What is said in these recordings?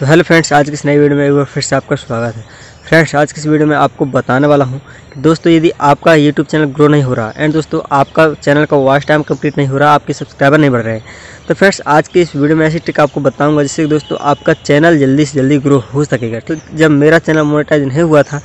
तो hello friends आज की इस नई वीडियो में एक बार फिर से आपका स्वागत है फ्रेंड्स आज की इस वीडियो में आपको बताने वाला हूँ कि दोस्तों यदि आपका यूट्यूब चैनल ग्रो नहीं हो रहा एंड दोस्तों आपका चैनल का वॉच टाइम कंप्लीट नहीं हो रहा आपके सब्सक्राइबर नहीं बढ़ रहे तो फ्रेंड्स आज की इस वीडियो में ऐसी ट्रिक आपको बताऊंगा जिससे दोस्तों आपका चैनल जल्दी से जल्दी ग्रो हो सकेगा तो जब मेरा चैनल मोनेटाइज नहीं हुआ था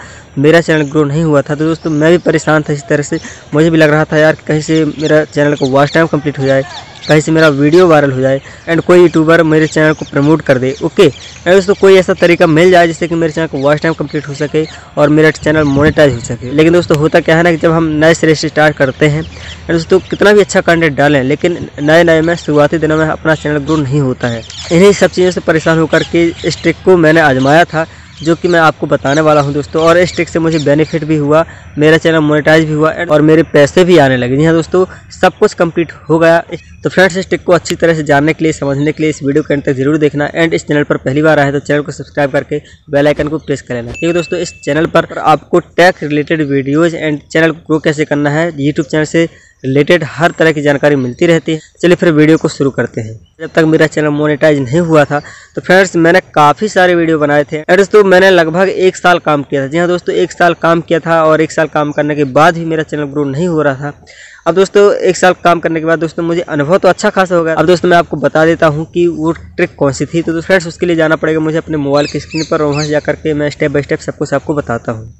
मेरा चैनल ग्रो नहीं हुआ था तो दोस्तों मैं भी परेशान था इस तरह से मुझे भी लग रहा था यार कहीं से मेरा चैनल का वॉच टाइम कम्प्लीट हो जाए कहीं से मेरा वीडियो वायरल हो जाए एंड कोई यूट्यूबर मेरे चैनल को प्रमोट कर दे ओके एंड दोस्तों कोई ऐसा तरीका मिल जाए जिससे कि मेरे चैनल को वॉच टाइम कंप्लीट हो सके और मेरा चैनल मोनिटाइज हो सके लेकिन दोस्तों होता क्या है ना कि जब हम नए सिरे स्टार्ट करते हैं एंड दोस्तों कितना भी अच्छा कंटेंट डालें लेकिन नए नए में शुरुआती दिनों में अपना चैनल ग्रो नहीं होता है इन्हीं सब चीज़ों से परेशान होकर के इस ट्रिक को मैंने आजमाया था जो कि मैं आपको बताने वाला हूं दोस्तों और इस ट्रिक से मुझे बेनिफिट भी हुआ मेरा चैनल मोनेटाइज भी हुआ और मेरे पैसे भी आने लगे जी हाँ दोस्तों सब कुछ कंप्लीट हो गया तो फ्रेंड्स इस ट्रिक को अच्छी तरह से जानने के लिए समझने के लिए इस वीडियो के अंत तक जरूर देखना एंड इस चैनल पर पहली बार आए तो चैनल को सब्सक्राइब करके बेलाइकन को प्रेस कर लेना क्योंकि दोस्तों इस चैनल पर आपको tax related videos and channel को ग्रो कैसे करना है यूट्यूब चैनल से रिलेटेड हर तरह की जानकारी मिलती रहती है चलिए फिर वीडियो को शुरू करते हैं जब तक मेरा चैनल मोनेटाइज नहीं हुआ था तो फ्रेंड्स मैंने काफ़ी सारे वीडियो बनाए थे एंड दोस्तों मैंने लगभग एक साल काम किया था जी हाँ दोस्तों एक साल काम किया था और एक साल काम करने के बाद भी मेरा चैनल ग्रो नहीं हो रहा था अब दोस्तों एक साल काम करने के बाद दोस्तों मुझे अनुभव तो अच्छा खासा हो गया अब दोस्तों मैं आपको बता देता हूँ कि वो ट्रिक कौन सी थी तो फ्रेंड्स उसके लिए जाना पड़ेगा मुझे अपने मोबाइल की स्क्रीन पर वहाँ जा करके मैं स्टेप बाय स्टेप सबको सबको बताता हूँ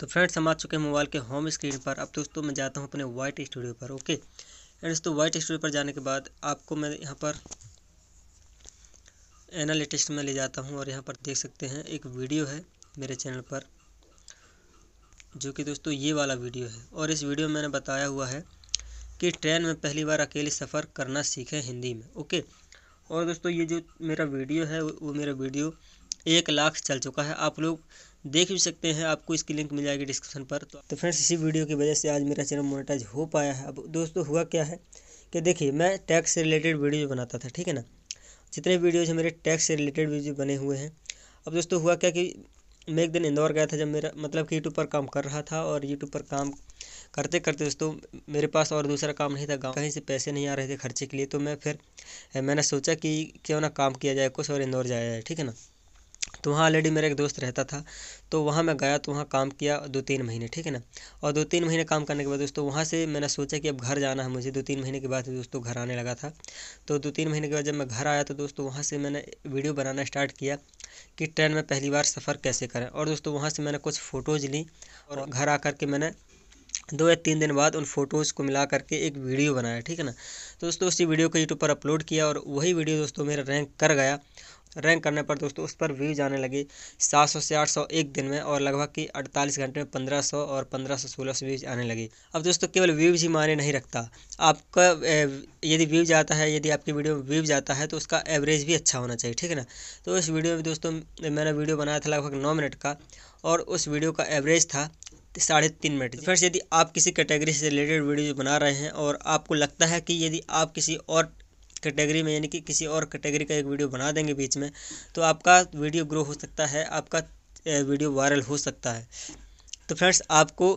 तो फ्रेंड्स हम आ चुके हैं मोबाइल के होम स्क्रीन पर अब दोस्तों मैं जाता हूँ अपने वाइट स्टूडियो पर ओके एंड दोस्तों वाइट स्टूडियो पर जाने के बाद आपको मैं यहाँ पर एनालिटिक्स में ले जाता हूँ और यहाँ पर देख सकते हैं एक वीडियो है मेरे चैनल पर जो कि दोस्तों ये वाला वीडियो है और इस वीडियो में मैंने बताया हुआ है कि ट्रेन में पहली बार अकेले सफ़र करना सीखें हिंदी में ओके और दोस्तों ये जो मेरा वीडियो है वो मेरा वीडियो एक लाख चल चुका है आप लोग देख भी सकते हैं आपको इसकी लिंक मिल जाएगी डिस्क्रिप्शन पर तो फ्रेंड्स तो इसी वीडियो की वजह से आज मेरा चैनल मोनेटाइज हो पाया है अब दोस्तों हुआ क्या है कि देखिए मैं टैक्स से रिलेटेड वीडियो बनाता था ठीक है ना जितने वीडियोज मेरे टैक्स से रिलेटेड वीडियो बने हुए हैं अब दोस्तों हुआ क्या कि मैं एक दिन इंदौर गया था जब मेरा मतलब कि यूट्यूब पर काम कर रहा था और यूट्यूब पर काम करते करते दोस्तों मेरे पास और दूसरा काम नहीं था गाँव कहीं से पैसे नहीं आ रहे थे खर्चे के लिए तो मैं फिर मैंने सोचा कि क्यों ना काम किया जाए कुछ और इंदौर जाया जाए ठीक है ना तो वहाँ ऑलरेडी मेरा एक दोस्त रहता था तो वहाँ मैं गया तो वहाँ काम किया दो तीन महीने ठीक है ना और दो तीन महीने काम करने के बाद दोस्तों वहाँ से मैंने सोचा कि अब घर जाना है मुझे दो तीन महीने के बाद दोस्तों घर आने लगा था तो दो तीन महीने के बाद जब मैं घर आया तो दोस्तों वहाँ से मैंने वीडियो बनाना स्टार्ट किया कि ट्रेन में पहली बार सफ़र कैसे करें और दोस्तों वहाँ से मैंने कुछ फ़ोटोज़ ली और घर आ के मैंने दो या तीन दिन बाद उन फ़ोटोज़ को मिला करके एक वीडियो बनाया ठीक है ना तो दोस्तों उसी वीडियो को यूट्यूब पर अपलोड किया और वही वीडियो दोस्तों मेरा रैंक कर गया रैंक करने पर दोस्तों उस पर व्यूज आने लगे 700 से 800 एक दिन में और लगभग कि 48 घंटे में 1500 और 1500 1600 व्यूज आने लगे अब दोस्तों केवल व्यूज ही माने नहीं रखता आपका यदि व्यूज आता है यदि आपकी वीडियो में व्यूज आता है तो उसका एवरेज भी अच्छा होना चाहिए ठीक है ना तो इस वीडियो में दोस्तों मैंने वीडियो बनाया था लगभग नौ मिनट का और उस वीडियो का एवरेज था साढ़े तीन मिनट फ्रेंड्स यदि आप किसी कैटेगरी से रिलेटेड वीडियो बना रहे हैं और आपको लगता है कि यदि आप किसी और कैटेगरी में यानी कि किसी और कैटेगरी का एक वीडियो बना देंगे बीच में तो आपका वीडियो ग्रो हो सकता है आपका वीडियो वायरल हो सकता है तो फ्रेंड्स आपको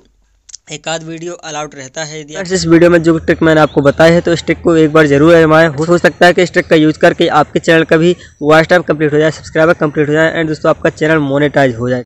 एक आध वीडियो अलाउड रहता है यदि इस वीडियो में जो ट्रिक मैंने आपको बताया है तो इस ट्रिक को एक बार जरूर आजमाएं हो सकता है कि इस ट्रिक का यूज़ करके आपके चैनल का भी वॉच टाइम कंप्लीट हो जाए सब्सक्राइबर कंप्लीट हो जाए एंड दोस्तों आपका चैनल मोनेटाइज हो जाए